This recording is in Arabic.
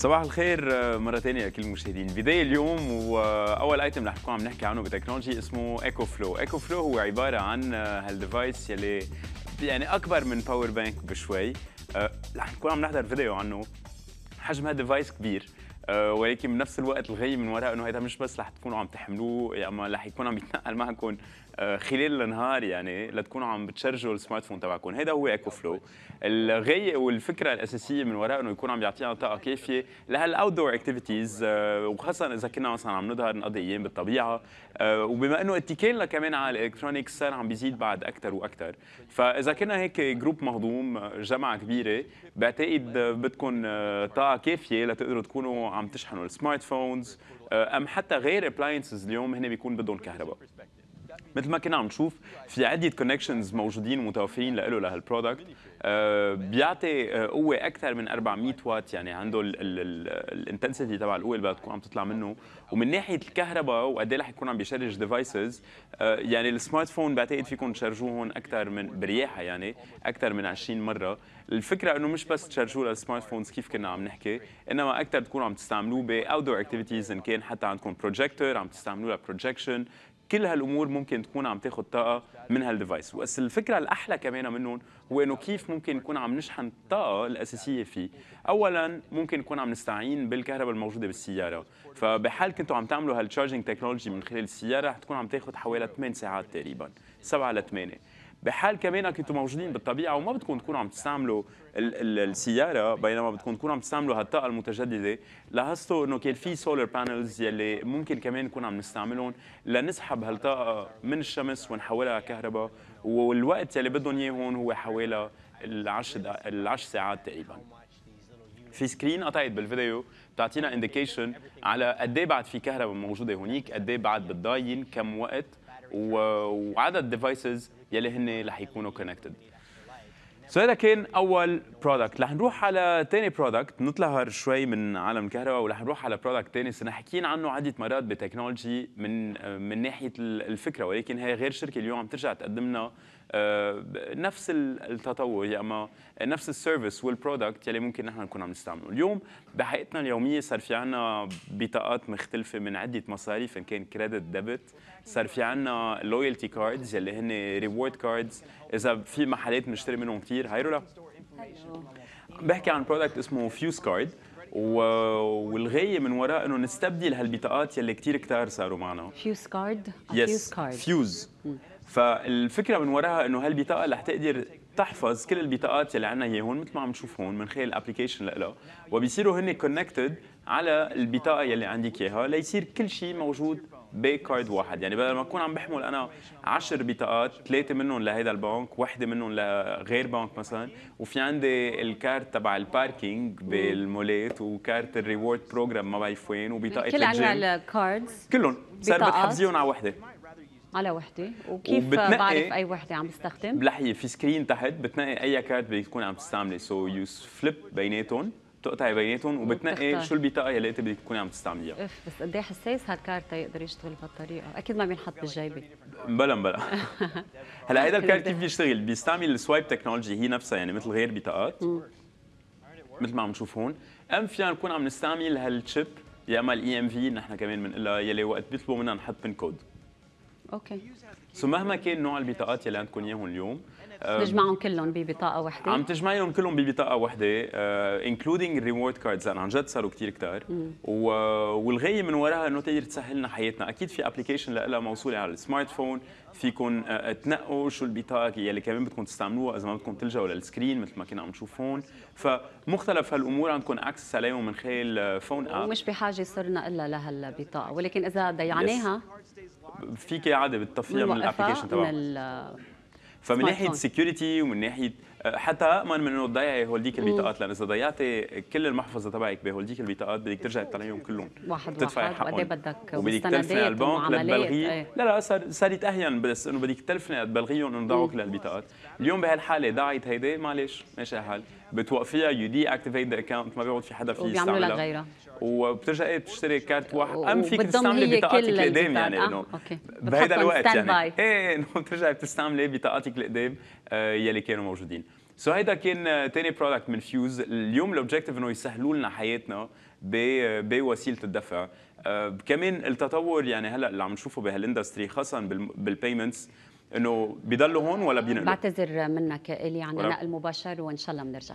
صباح الخير آه، مرة ثانية لكل المشاهدين، بداية اليوم وأول ايتم رح نكون عم نحكي عنه بتكنولوجي اسمه ايكو فلو، ايكو فلو هو عبارة عن آه، هالديفايس يلي يعني أكبر من باور بانك بشوي، آه، رح نكون عم نحضر فيديو عنه حجم هالديفايس كبير ولكن بنفس الوقت الغي من وراء انه هيدا مش بس رح تكونوا عم تحملوه اما يعني رح يكون عم يتنقل معكم آه، خلال النهار يعني لتكونوا عم بتشرجوا السمارت فون تبعكم هذا هو ايكو فلو الغايه والفكره الاساسيه من وراء انه يكون عم يعطينا طاقه كافيه لهالاوت دور اكتيفيتيز وخاصه اذا كنا مثلا عم نظهر نقضي ايام بالطبيعه آه، وبما انه اتكالنا كمان على الالكترونيكس صار عم بيزيد بعد اكثر واكثر فاذا كنا هيك جروب مهضوم جماعه كبيره بعتقد بدكم آه، طاقه كافيه لتقدروا تكونوا عم تشحنوا السمارت فونز ام حتى غير ابلاينسز اليوم هن بيكون بدهم كهرباء مثل ما كنا عم نشوف في عده كونكشنز موجودين متوفرين له لهالبرودكت آه، بيعطي آه، قوه اكثر من 400 وات يعني عنده الانتنسيتي تبع القوه اللي بدها تكون عم تطلع منه ومن ناحيه الكهرباء وقد ايه رح يكون عم بيشارج ديفايسز آه، يعني السمارت فون بعتقد فيكم هون اكثر من برياحه يعني اكثر من 20 مره الفكره انه مش بس تشارجوه للسمارت فونز كيف كنا عم نحكي انما اكثر تكونوا عم تستعملوه باوت دور اكتيفيتيز ان كان حتى عندكم بروجيكتور عم تستعملوه لبروجيكشن كل هالامور ممكن تكون عم تاخذ طاقه من هالديفايس بس الفكره الاحلى كمان منهم هو انه كيف ممكن نكون عم نشحن الطاقه الاساسيه فيه اولا ممكن نكون عم نستعين بالكهرباء الموجوده بالسياره فبحال كنتوا عم تعملوا هالتشارجنج تكنولوجي من خلال السياره رح تكون عم تاخذ حوالي 8 ساعات تقريبا 7 ل 8 بحال كمان كنتوا موجودين بالطبيعه وما بدكم تكونوا عم تستعملوا السياره بينما بدكم تكونوا عم تستعملوا هالطاقه المتجدده لاحظتوا انه كان في سولار بانلز يلي ممكن كمان نكون عم نستعملهم لنسحب هالطاقه من الشمس ونحولها كهرباء والوقت يلي بدهم اياه هون هو حوالي العشر العشر ساعات تقريبا في سكرين قطعت بالفيديو بتعطينا انديكيشن على قد ايه بعد في كهرباء موجوده هونيك قد ايه بعد بتضاين كم وقت وعدد ديفايسز يلي هن رح يكونوا كونكتد سو هذا كان اول برودكت رح نروح على ثاني برودكت نطلع شوي من عالم الكهرباء ورح نروح على برودكت ثاني صرنا حكينا عنه عده مرات بتكنولوجي من من ناحيه الفكره ولكن هي غير شركه اليوم عم ترجع تقدم لنا آه، نفس التطور يا يعني اما نفس السيرفيس والبرودكت يلي ممكن نحن نكون عم نستعمله اليوم بحياتنا اليوميه صار في عنا بطاقات مختلفه من عده مصاريف ان كان كريدت ديبت صار في عنا لويالتي كاردز يلي هن ريورد كاردز اذا في محلات بنشتري منهم كثير هاي رولا بحكي عن برودكت اسمه فيوز كارد والغايه من وراء انه نستبدل هالبطاقات يلي كثير كثار صاروا معنا فيوز كارد فيوز كارد فيوز فالفكره من وراها انه هالبطاقه رح تقدر تحفظ كل البطاقات اللي عندنا اياهم مثل ما عم نشوف هون من خلال الابلكيشن لها وبيصيروا هن كونكتد على البطاقه يلي عندك اياها ليصير كل شيء موجود بكارد واحد يعني بدل ما اكون عم بحمل انا 10 بطاقات ثلاثه منهم لهيدا البنك وحده منهم لغير بنك مثلا وفي عندي الكارت تبع الباركينج بالمولات وكارت الريورد بروجرام ما بعرف وين وبطاقه الجيم كل الكاردز كلهم صار بتحفزيهم على وحده على وحده وكيف بعرف اي وحده عم بستخدم بلحيه في سكرين تحت بتنقي اي كارت بدك عم تستعملي سو يو فليب بيناتهم بتقطعي بيناتهم وبتنقي شو البطاقه اللي انت بدك تكوني عم تستعمليها اف بس قد ايه حساس هالكارت يقدر يشتغل بهالطريقه اكيد ما بينحط بالجيبه بلا بلا هلا هيدا الكارت كيف بيشتغل بيستعمل السوايب تكنولوجي هي نفسها يعني مثل غير بطاقات مثل ما عم نشوف هون ام فينا نكون عم نستعمل هالشيب يا اما الاي ام e في نحن كمان بنقولها يلي وقت بيطلبوا منا نحط بن كود اوكي سو مهما كان نوع البطاقات يلي عندكم اياهم اليوم بتجمعهم كلهم ببطاقه وحده عم تجمعيهم كلهم ببطاقه وحده انكلودينج الريورد كاردز انا عن جد صاروا كثير كثار والغايه من وراها انه تقدر تسهل لنا حياتنا اكيد في ابلكيشن لها موصوله على السمارت فون فيكم أه، تنقوا شو البطاقه يلي كمان بدكم تستعملوها اذا ما بدكم تلجأوا للسكرين مثل ما كنا عم نشوف هون فمختلف هالامور عندكم اكسس عليهم من خلال فون أه، اب ومش بحاجه صرنا الا لهالبطاقه ولكن اذا ضيعناها فيك عادي بتطفيها من الابلكيشن تبعك فمن ناحيه سكيورتي ومن ناحيه حتى امن من انه تضيعي هولديك البطاقات لان اذا ضيعتي كل المحفظه تبعك بهولديك البطاقات بدك ترجعي تطلعيهم كلهم واحد تدفعي واحد وقد بدك وبدك تلفني على البنك لتبلغي إيه. لا لا صار صارت اهين بس انه بدك تلفني لتبلغيهم انه ضاعوا كل هالبطاقات اليوم بهالحاله ضاعت هيدي معلش ماشي الحال بتوقفيها يو دي اكتيفيت ذا اكونت ما بيقعد في حدا فيه يستعملها لك غيرها وبترجعي إيه، بتشتري كارت واحد ام فيك تستعملي بطاقاتك القدام يعني آه، انه بهيدا الوقت يعني ايه انه بترجعي بتستعملي بطاقاتك القدام آه، يلي كانوا موجودين سو هيدا كان آه، تاني برودكت من فيوز اليوم الاوبجيكتيف انه يسهلوا لنا حياتنا آه، بوسيله الدفع كمان التطور يعني هلا اللي عم نشوفه بهالاندستري خاصه بالبيمنتس انه بيضلوا هون ولا بينقلوا بعتذر منك الي عن النقل المباشر وان شاء الله بنرجع